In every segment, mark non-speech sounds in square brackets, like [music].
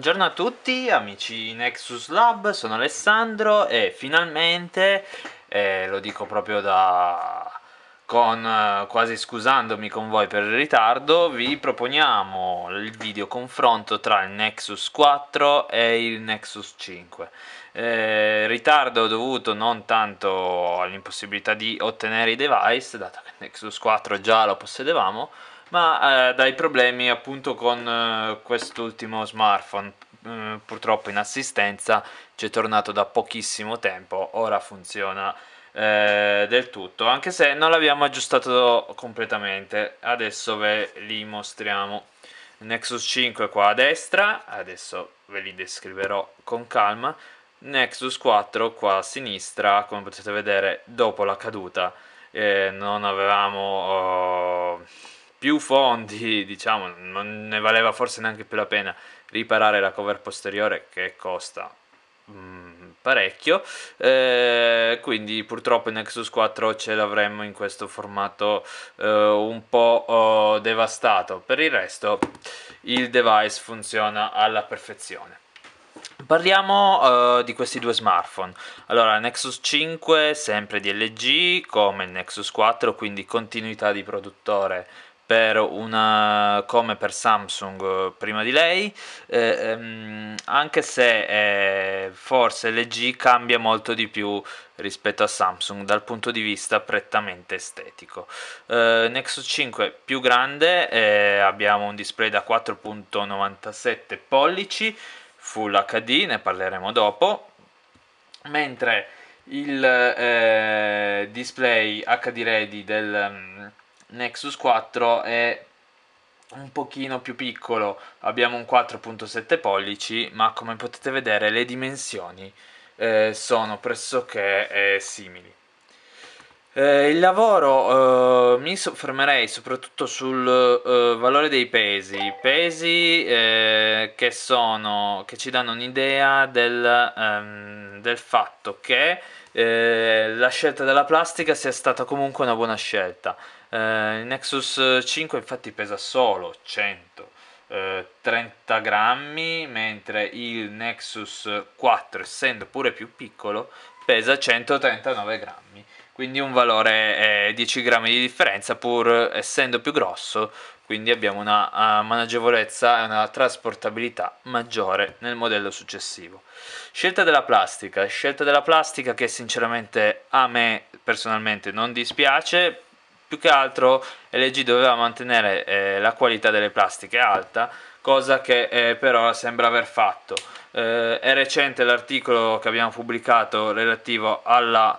Buongiorno a tutti amici Nexus Lab, sono Alessandro e finalmente, eh, lo dico proprio da... Con, eh, quasi scusandomi con voi per il ritardo, vi proponiamo il video confronto tra il Nexus 4 e il Nexus 5. Eh, ritardo dovuto non tanto all'impossibilità di ottenere i device, dato che il Nexus 4 già lo possedevamo, ma eh, dai problemi appunto con eh, quest'ultimo smartphone mm, purtroppo in assistenza ci è tornato da pochissimo tempo ora funziona eh, del tutto anche se non l'abbiamo aggiustato completamente adesso ve li mostriamo Nexus 5 qua a destra adesso ve li descriverò con calma Nexus 4 qua a sinistra come potete vedere dopo la caduta eh, non avevamo oh, più fondi, [laughs] diciamo, non ne valeva forse neanche più la pena riparare la cover posteriore che costa mm, parecchio eh, quindi purtroppo il Nexus 4 ce l'avremmo in questo formato eh, un po' oh, devastato per il resto il device funziona alla perfezione Parliamo uh, di questi due smartphone. Allora, Nexus 5 sempre di LG come il Nexus 4, quindi continuità di produttore per una come per Samsung eh, prima di lei, eh, ehm, anche se eh, forse l'EG cambia molto di più rispetto a Samsung dal punto di vista prettamente estetico. Eh, Nexus 5 più grande, eh, abbiamo un display da 4.97 pollici, Full HD, ne parleremo dopo, mentre il eh, display HD Ready del Nexus 4 è un pochino più piccolo, abbiamo un 4.7 pollici, ma come potete vedere le dimensioni eh, sono pressoché eh, simili. Eh, il lavoro eh, mi soffermerei soprattutto sul eh, valore dei pesi, pesi eh, che, sono, che ci danno un'idea del, ehm, del, fatto che la scelta della plastica sia stata comunque una buona scelta il eh, Nexus 5 eh, infatti pesa solo 130 eh, grammi, mentre il Nexus 4, essendo pure più piccolo, pesa 139 grammi. Quindi un valore eh, 10 grammi di differenza pur essendo più grosso, quindi abbiamo una uh, maneggevolezza e una trasportabilità maggiore nel modello successivo. Scelta della plastica, scelta della plastica che sinceramente a me personalmente non dispiace più che altro LG doveva mantenere eh, la qualità delle plastiche alta cosa che eh, per sembra aver fatto eh, è recente l'articolo che abbiamo pubblicato relativo alla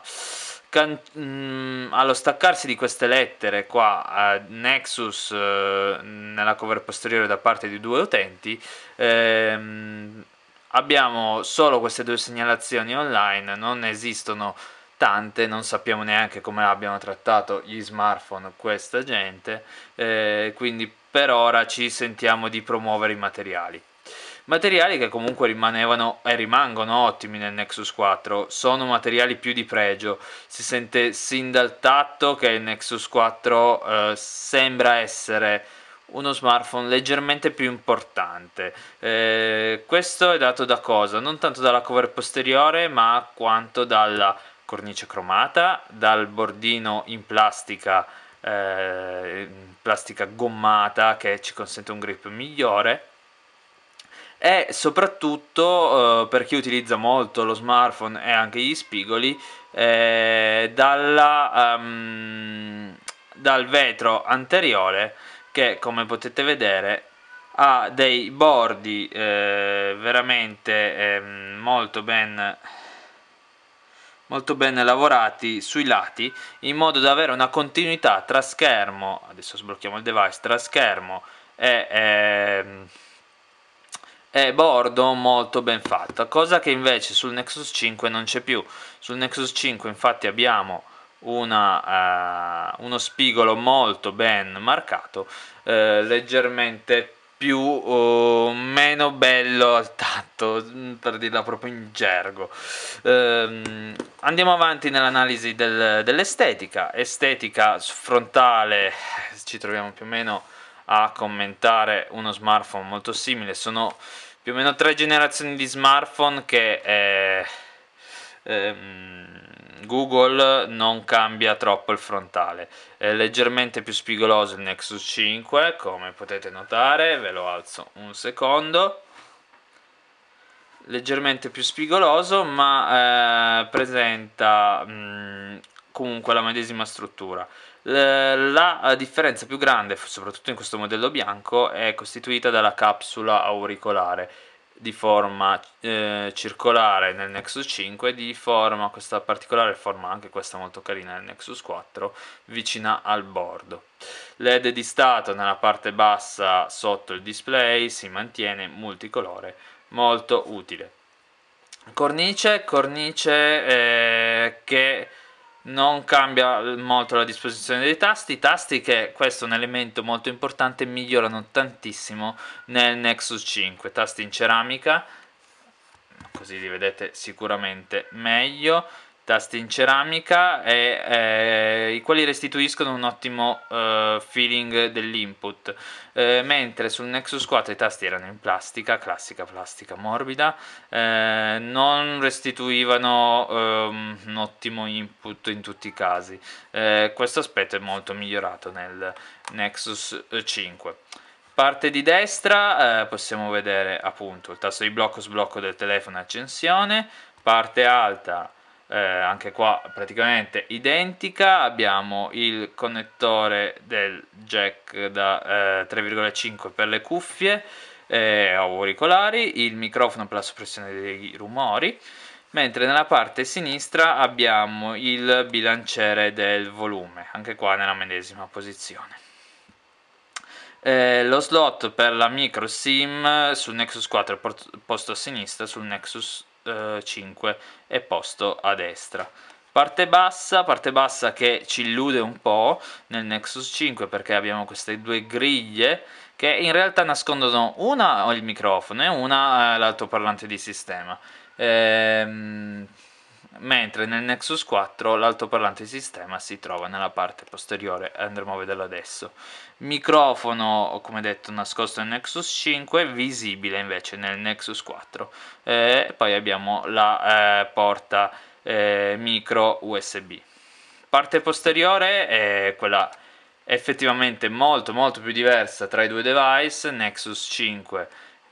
mm, allo staccarsi di queste lettere qua a Nexus eh, nella cover posteriore da parte di due utenti ehm, abbiamo solo queste due segnalazioni online non esistono tante, non sappiamo neanche come abbiano trattato gli smartphone questa gente, eh, quindi per ora ci sentiamo di promuovere i materiali. Materiali che comunque rimanevano e rimangono ottimi nel Nexus 4, sono materiali più di pregio, si sente sin dal tatto che il Nexus 4 eh, sembra essere uno smartphone leggermente più importante. Eh, questo è dato da cosa? Non tanto dalla cover posteriore, ma quanto dalla cornice cromata, dal bordino in plastica, eh, plastica gommata che ci consente un grip migliore e soprattutto eh, per chi utilizza molto lo smartphone e anche gli spigoli eh, dalla, um, dal vetro anteriore che come potete vedere ha dei bordi eh, veramente ehm, molto ben molto bene lavorati sui lati in modo da avere una continuità tra schermo, adesso sblocchiamo il device, tra schermo e, e, ehm, e bordo molto ben fatta, cosa che invece sul Nexus 5 non c'è più. Sul Nexus 5 infatti abbiamo una, uh, uno spigolo molto ben marcato, uh, leggermente più oh, meno bello al tatto, mm, per dirla proprio in gergo. Ehm, andiamo avanti nell'analisi del, dell'estetica. Estetica frontale, ci troviamo più o meno a commentare uno smartphone molto simile. Sono più o meno tre generazioni di smartphone che... Eh, ehm, Google non cambia troppo il frontale, è leggermente più spigoloso il Nexus 5 come potete notare, ve lo alzo un secondo leggermente più spigoloso ma eh, presenta mh, mm, comunque la medesima struttura la eh, differenza più grande soprattutto in questo modello bianco è costituita dalla capsula auricolare di forma eh, circolare nel Nexus 5 di forma, questa particolare forma anche questa molto carina nel Nexus 4 vicina al bordo LED di stato nella parte bassa sotto il display si mantiene multicolore molto utile cornice, cornice eh, che non cambia molto la disposizione dei tasti, i tasti che, questo è un elemento molto importante, migliorano tantissimo nel Nexus 5, tasti in ceramica, così li vedete sicuramente meglio, tasti in ceramica e eh, i quali restituiscono un ottimo eh, feeling dell'input eh, mentre sul Nexus 4 i tasti erano in plastica classica plastica morbida eh, non restituivano ehm, un ottimo input in tutti i casi eh, questo aspetto è molto migliorato nel Nexus 5 parte di destra eh, possiamo vedere appunto il tasto di blocco sblocco del telefono accensione parte alta eh, anche qua praticamente identica abbiamo il connettore del jack da eh, 3,5 per le cuffie eh, auricolari il microfono per la soppressione dei rumori mentre nella parte sinistra abbiamo il bilanciere del volume anche qua nella medesima posizione eh, lo slot per la micro sim sul Nexus 4 è posto a sinistra sul Nexus 5 eh, è posto a destra. Parte bassa, parte bassa che ci illude un po' nel Nexus 5 perché abbiamo queste due griglie che in realtà nascondono una il microfono e una eh, l'altoparlante di sistema. Ehm mentre nel Nexus 4 l'altoparlante sistema si trova nella parte posteriore, eh, andremo a vederlo adesso. Microfono, come detto, nascosto nel Nexus 5, visibile invece nel Nexus 4. Eh, poi abbiamo la eh, porta eh, micro USB. Parte posteriore è quella effettivamente molto molto più diversa tra i due device, Nexus 5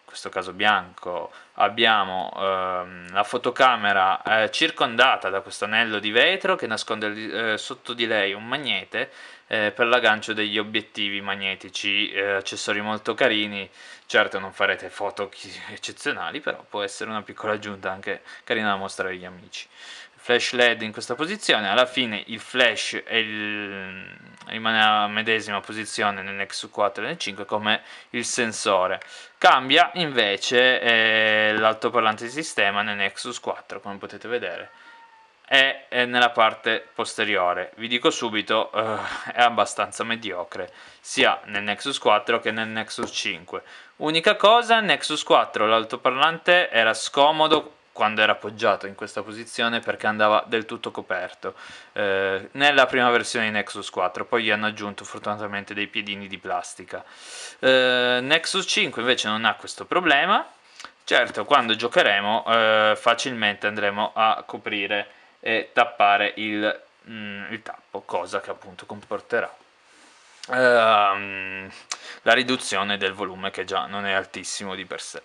questo caso bianco, abbiamo ehm, la fotocamera eh, circondata da questo anello di vetro che nasconde eh, sotto di lei un magnete eh, per l'aggancio degli obiettivi magnetici, eh, accessori molto carini, certo non farete foto eccezionali, però può essere una piccola aggiunta anche carina da mostrare agli amici. Flash LED in questa posizione, alla fine il flash e il rimane alla medesima posizione nell'X4 e nel5 come il sensore cambia invece eh, l'altoparlante di sistema nel Nexus 4 come potete vedere è, nella parte posteriore vi dico subito eh, è abbastanza mediocre sia nel Nexus 4 che nel Nexus 5 unica cosa nel Nexus 4 l'altoparlante era scomodo quando era appoggiato in questa posizione perché andava del tutto coperto eh, nella prima versione di Nexus 4 poi gli hanno aggiunto fortunatamente dei piedini di plastica eh, Nexus 5 invece non ha questo problema certo quando giocheremo eh, facilmente andremo a coprire e tappare il, mm, il tappo cosa che appunto comporterà ehm, la riduzione del volume che già non è altissimo di per sé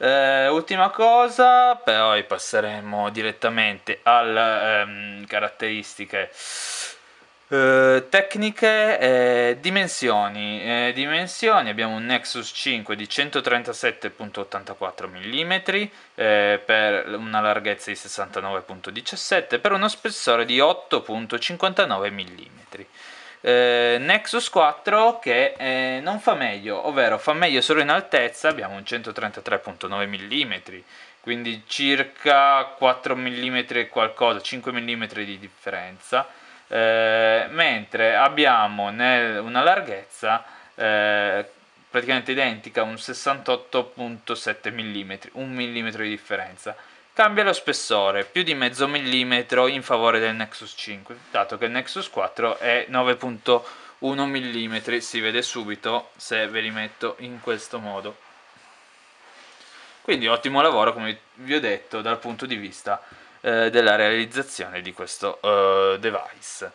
eh, ultima cosa, poi passeremo direttamente alle ehm, caratteristiche eh, tecniche eh, dimensioni dimensioni abbiamo un Nexus 5 di 137.84 mm eh, per una larghezza di 69.17 per uno spessore di 8.59 mm eh, Nexus 4 che eh, non fa meglio, ovvero fa meglio solo in altezza, abbiamo un 133.9 mm, quindi circa 4 mm e qualcosa, 5 mm di differenza, eh, mentre abbiamo nel, una larghezza eh, praticamente identica, un 68.7 mm, 1 mm di differenza Cambia lo spessore, più di mezzo millimetro in favore del Nexus 5, dato che il Nexus 4 è 9.1 mm, si vede subito se ve li metto in questo modo. Quindi ottimo lavoro, come vi ho detto, dal punto di vista eh, della realizzazione di questo eh, device.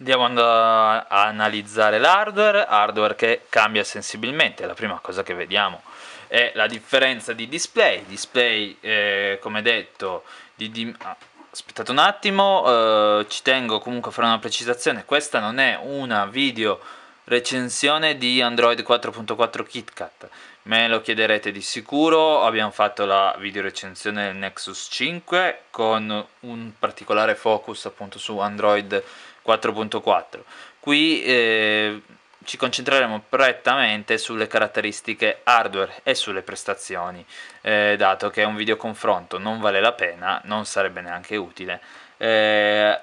Andiamo ad analizzare l'hardware, hardware che cambia sensibilmente, la prima cosa che vediamo è la differenza di display, display eh, come detto di, di ah, aspettate un attimo, eh, ci tengo comunque a fare una precisazione, questa non è una video recensione di Android 4.4 KitKat, me lo chiederete di sicuro abbiamo fatto la video recensione del Nexus 5 con un particolare focus appunto su Android 4.4 qui eh, ci concentreremo prettamente sulle caratteristiche hardware e sulle prestazioni eh, dato che un video confronto non vale la pena non sarebbe neanche utile eh,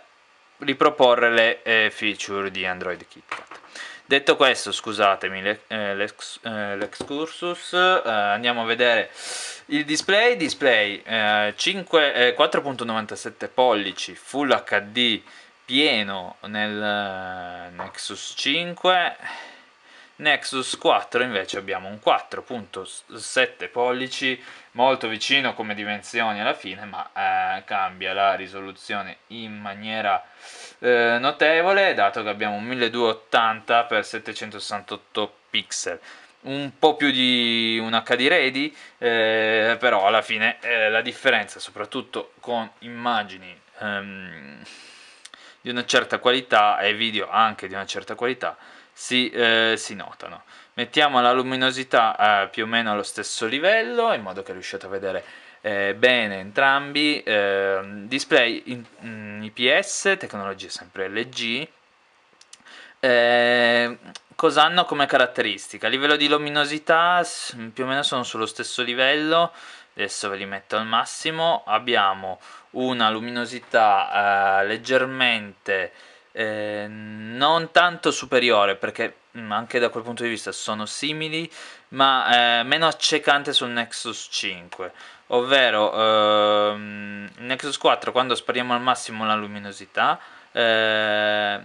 riproporre le eh, feature di Android KitKat detto questo scusatemi eh, eh, l'excursus eh, andiamo a vedere il display display 4.97 pollici full hd pieno nel nexus 5 Nexus 4 invece abbiamo un 4.7 pollici molto vicino come dimensioni alla fine ma eh, cambia la risoluzione in maniera eh, notevole dato che abbiamo un 1280 x 768 pixel un po' più di un HD ready eh, però alla fine eh, la differenza soprattutto con immagini ehm, di una certa qualità e video anche di una certa qualità si, eh, si notano. Mettiamo la luminosità eh, più o meno allo stesso livello, in modo che riusciate a vedere eh, bene entrambi. Ehm, display in, in mm, IPS, tecnologia sempre LG. Ehm, cosa hanno come caratteristica? A livello di luminosità più o meno sono sullo stesso livello, adesso ve li metto al massimo. Abbiamo una luminosità eh, leggermente eh, non tanto superiore perché mm, anche da quel punto di vista sono simili ma eh, meno accecante sul Nexus 5 ovvero ehm, Nexus 4 quando spariamo al massimo la luminosità eh,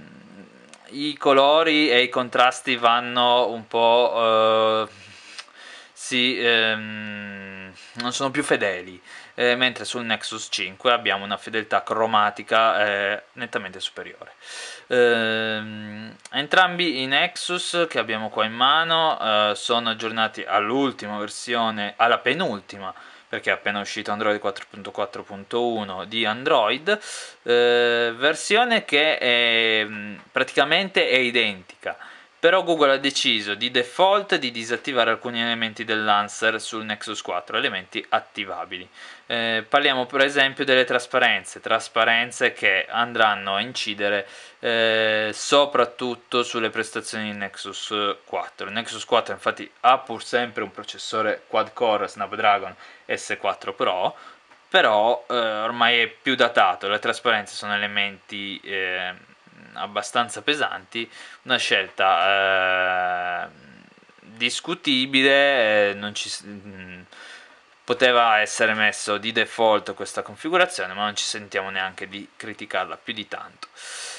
i colori e i contrasti vanno un po' eh, si, ehm, non sono più fedeli eh, mentre sul Nexus 5 abbiamo una fedeltà cromatica eh, nettamente superiore. Ehm, entrambi i Nexus che abbiamo qua in mano eh, sono aggiornati all'ultima versione, alla penultima perché è appena uscito Android 4.4.1 di Android, eh, versione che è, mm, praticamente è identica però Google ha deciso di default di disattivare alcuni elementi del Lancer sul Nexus 4, elementi attivabili. Eh, parliamo per esempio delle trasparenze, trasparenze che andranno a incidere eh, soprattutto sulle prestazioni del Nexus 4. Eh, Il Nexus 4 infatti ha pur sempre un processore quad-core Snapdragon S4 Pro, però eh, ormai è più datato, le trasparenze sono elementi eh, abbastanza pesanti, una scelta eh, discutibile, eh, ci, mh, mm, poteva essere messo di default questa configurazione, ma non ci sentiamo neanche di criticarla più di tanto.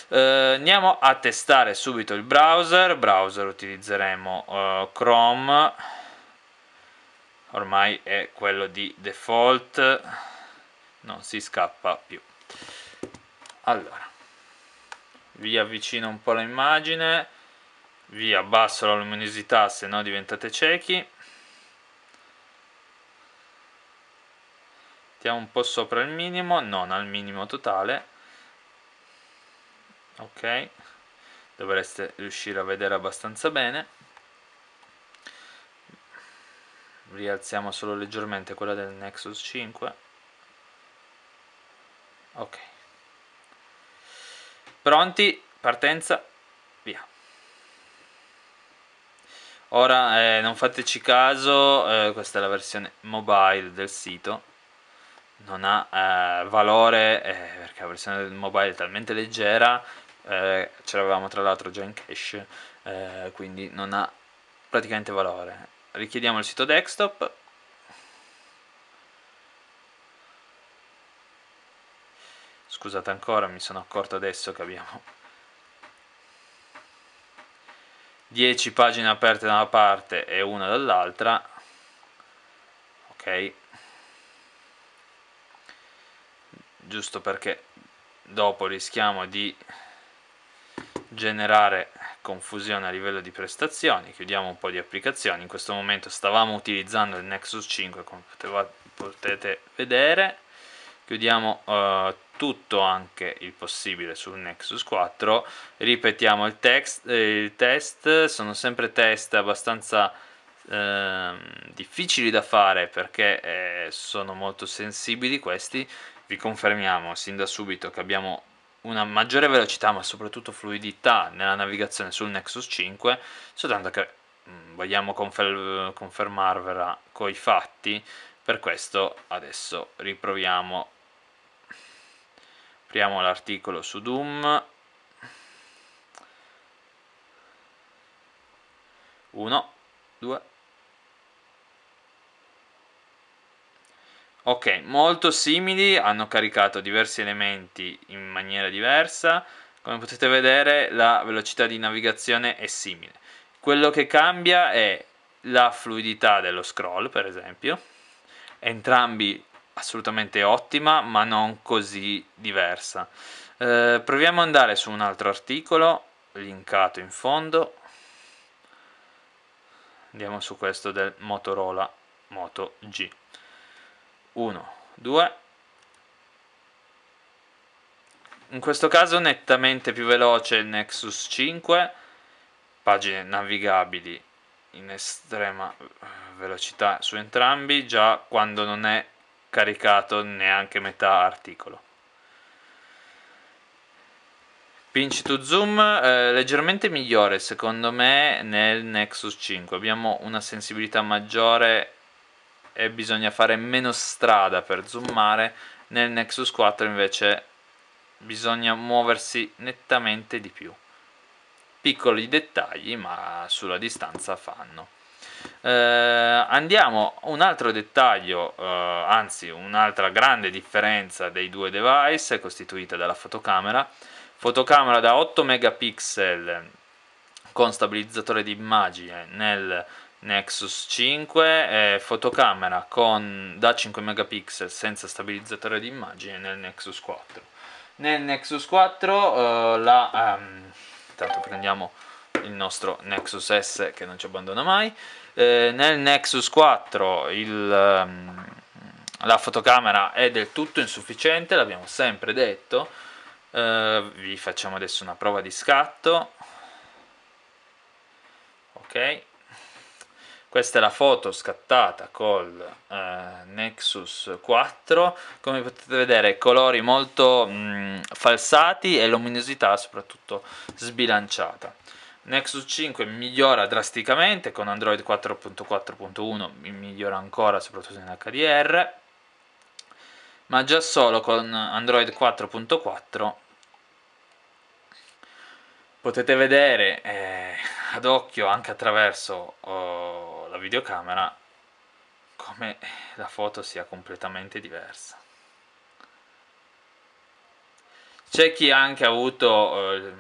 Eh, andiamo a testare subito il browser, browser utilizzeremo eh, Chrome, ormai è quello di default, non si scappa più. Allora, vi avvicino un po' l'immagine vi abbasso la luminosità se no diventate ciechi mettiamo un po' sopra il minimo non al minimo totale ok dovreste riuscire a vedere abbastanza bene rialziamo solo leggermente quella del Nexus 5 ok Pronti? Partenza. Via. Ora eh, non fateci caso, eh, questa è la versione mobile del sito. Non ha eh, valore eh, perché la versione mobile è talmente leggera, eh, ce l'avevamo tra l'altro già in cache, eh, quindi non ha praticamente valore. Richiediamo il sito desktop Scusate ancora, mi sono accorto adesso che abbiamo 10 pagine aperte da una parte e una dall'altra. Ok. Giusto perché dopo rischiamo di generare confusione a livello di prestazioni chiudiamo un po' di applicazioni in questo momento stavamo utilizzando il Nexus 5 come potete vedere chiudiamo eh, tutto anche il possibile sul Nexus 4 ripetiamo il, text, eh, il test sono sempre test abbastanza eh, difficili da fare perché eh, sono molto sensibili questi vi confermiamo sin da subito che abbiamo una maggiore velocità ma soprattutto fluidità nella navigazione sul Nexus 5 soltanto che mm, vogliamo confer- confermarvela coi fatti per questo adesso riproviamo apriamo l'articolo su Doom 1 2 ok molto simili hanno caricato diversi elementi in maniera diversa come potete vedere la velocità di navigazione è simile quello che cambia è la fluidità dello scroll per esempio entrambi assolutamente ottima ma non così diversa eh, proviamo ad andare su un altro articolo linkato in fondo andiamo su questo del Motorola Moto G 1, 2 in questo caso nettamente più veloce il Nexus 5 pagine navigabili in estrema eh, velocità su entrambi già quando non è caricato neanche metà articolo. Pinch to zoom eh, leggermente migliore secondo me nel Nexus 5, abbiamo una sensibilità maggiore e bisogna fare meno strada per zoomare, nel Nexus 4 invece bisogna muoversi nettamente di più. Piccoli dettagli ma sulla distanza fanno. Eh, andiamo un altro dettaglio, eh, anzi un'altra grande differenza dei due device è costituita dalla fotocamera, fotocamera da 8 megapixel con stabilizzatore di immagine nel Nexus 5 e fotocamera con, da 5 megapixel senza stabilizzatore di immagine nel Nexus 4 nel Nexus 4 eh, la ehm, intanto prendiamo il nostro Nexus S che non ci abbandona mai eh, nel Nexus 4 il, ehm, la fotocamera è del tutto insufficiente l'abbiamo sempre detto eh, vi facciamo adesso una prova di scatto ok questa è la foto scattata col eh, Nexus 4 come potete vedere colori molto mh, mm, falsati e luminosità soprattutto sbilanciata Nexus 5 migliora drasticamente con Android 4.4.1 migliora ancora soprattutto in HDR ma già solo con Android 4.4 potete vedere eh, ad occhio anche attraverso oh, la videocamera come la foto sia completamente diversa c'è chi ha anche avuto eh,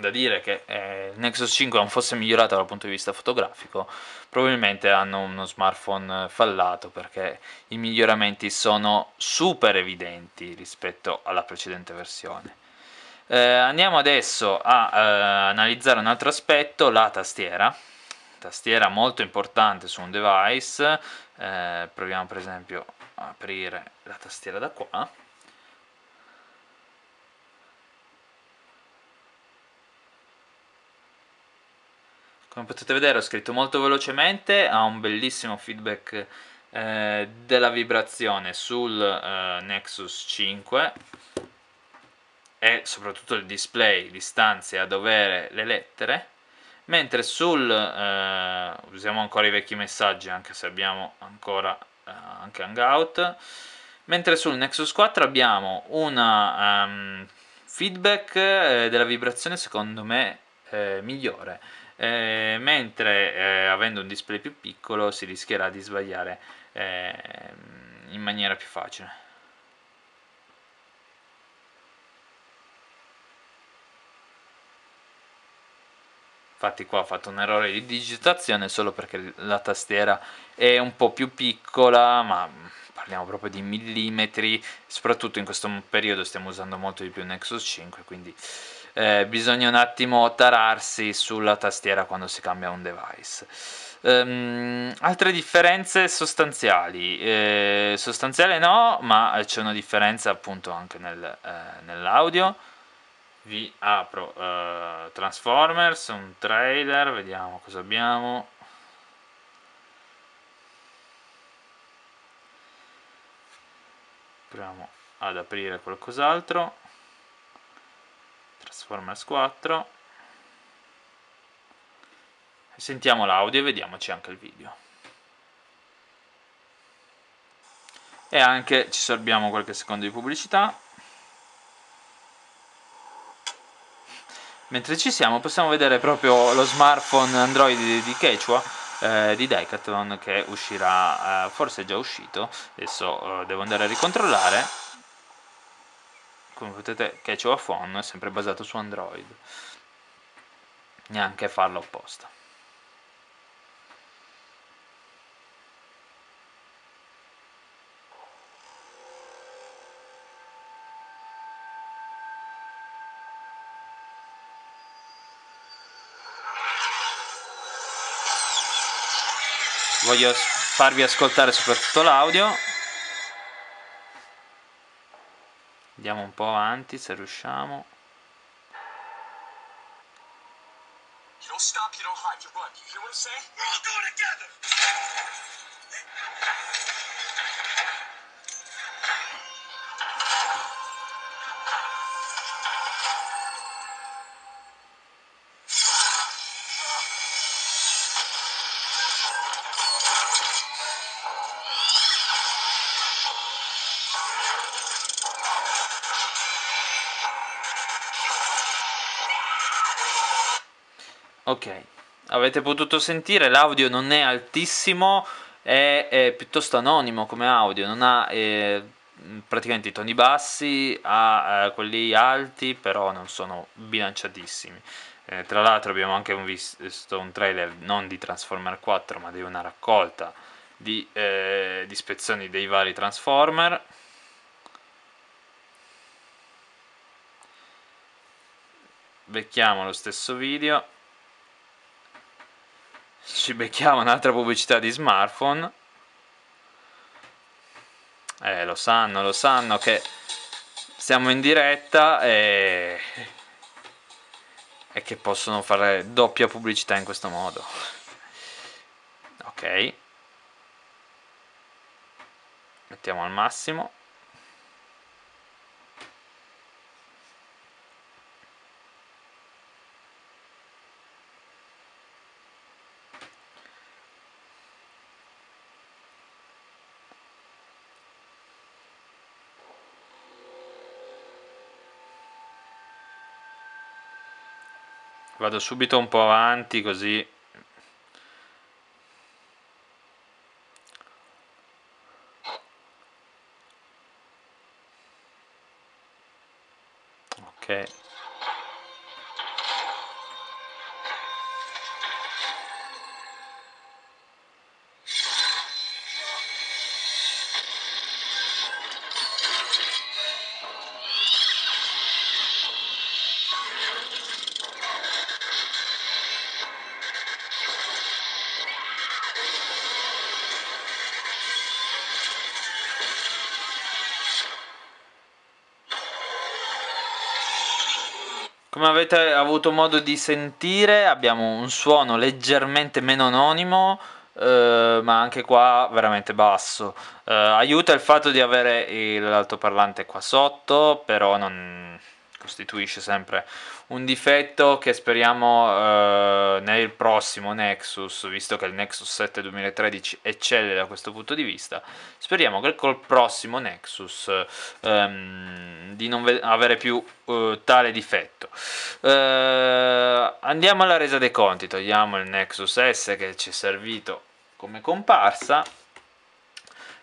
da dire che eh, il Nexus 5 non fosse migliorato dal punto di vista fotografico, probabilmente hanno uno smartphone fallato perché i miglioramenti sono super evidenti rispetto alla precedente versione. Eh, andiamo adesso a eh, analizzare un altro aspetto, la tastiera. Tastiera molto importante su un device. Eh, proviamo per esempio a aprire la tastiera da qua come potete vedere ho scritto molto velocemente ha un bellissimo feedback eh, della vibrazione sul eh, Nexus 5 e soprattutto il display li stanzia a dovere le lettere mentre sul eh, usiamo ancora i vecchi messaggi anche se abbiamo ancora eh, anche Hangout mentre sul Nexus 4 abbiamo un um, ehm, feedback eh, della vibrazione secondo me eh, migliore eh, mentre eh, avendo un display più piccolo si rischierà di sbagliare eh, in maniera più facile. infatti qua ho fatto un errore di digitazione solo perché la tastiera è un po' più piccola ma parliamo proprio di millimetri soprattutto in questo periodo stiamo usando molto di più Nexus 5 quindi eh, bisogna un attimo tararsi sulla tastiera quando si cambia un device. Um, altre differenze sostanziali, eh, sostanziale no, ma c'è una differenza appunto anche nel, eh, nell'audio. Vi apro eh, Transformers, un trailer, vediamo cosa abbiamo. Proviamo ad aprire qualcos'altro. Transformers 4 sentiamo l'audio e vediamoci anche il video e anche ci sorbiamo qualche secondo di pubblicità mentre ci siamo possiamo vedere proprio lo smartphone Android di Quechua eh, di Decathlon che uscirà, eh, forse è già uscito adesso eh, devo andare a ricontrollare come potete che c'è phone è sempre basato su android neanche farlo apposta voglio farvi ascoltare soprattutto l'audio Andiamo un po' avanti se riusciamo. You don't stop, you don't hide, you run. You hear what I'm saying? We're all going together! Ok, avete potuto sentire, l'audio non è altissimo, è, è, piuttosto anonimo come audio, non ha eh, praticamente i toni bassi, ha eh, quelli alti, però non sono bilanciatissimi. Eh, tra l'altro abbiamo anche un visto un trailer non di Transformer 4, ma di una raccolta di, eh, di spezzoni dei vari Transformer. Becchiamo lo stesso video ci becchiamo un'altra pubblicità di smartphone eh lo sanno lo sanno che siamo in diretta e e che possono fare doppia pubblicità in questo modo ok mettiamo al massimo vado subito un po' avanti così come avete avuto modo di sentire abbiamo un suono leggermente meno anonimo eh, ma anche qua veramente basso eh, aiuta il fatto di avere l'altoparlante qua sotto però non, costituisce sempre un difetto che speriamo eh, nel prossimo Nexus, visto che il Nexus 7 2013 eccelle da questo punto di vista, speriamo che col prossimo Nexus ehm, di non avere più eh, tale difetto. Eh, andiamo alla resa dei conti, togliamo il Nexus S che ci è servito come comparsa.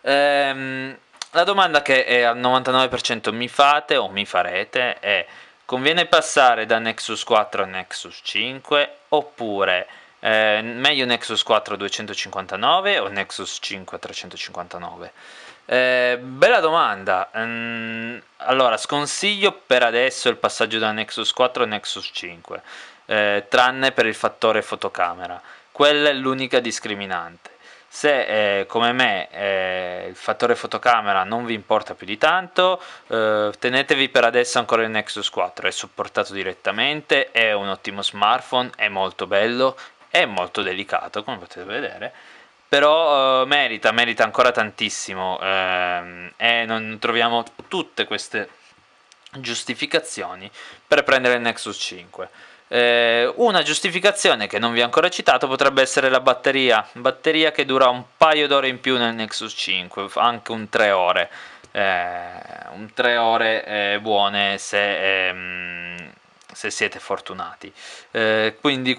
Ehm, la domanda che eh, al 99% mi fate o mi farete è conviene passare da Nexus 4 a Nexus 5 oppure eh, meglio Nexus 4 259 o Nexus 5 359? Eh, bella domanda. Mm, allora, sconsiglio per adesso il passaggio da Nexus 4 a Nexus 5, eh, tranne per il fattore fotocamera. Quella è l'unica discriminante se eh, come me eh, il fattore fotocamera non vi importa più di tanto eh, tenetevi per adesso ancora il Nexus 4 è supportato direttamente è un ottimo smartphone è molto bello è molto delicato come potete vedere però eh, merita merita ancora tantissimo ehm, e non troviamo tutte queste giustificazioni per prendere il Nexus 5 eh, una giustificazione che non vi ho ancora citato potrebbe essere la batteria, batteria che dura un paio d'ore in più nel Nexus 5, anche un 3 ore, eh, un 3 ore eh, buone se, ehm, se, siete fortunati. Eh, quindi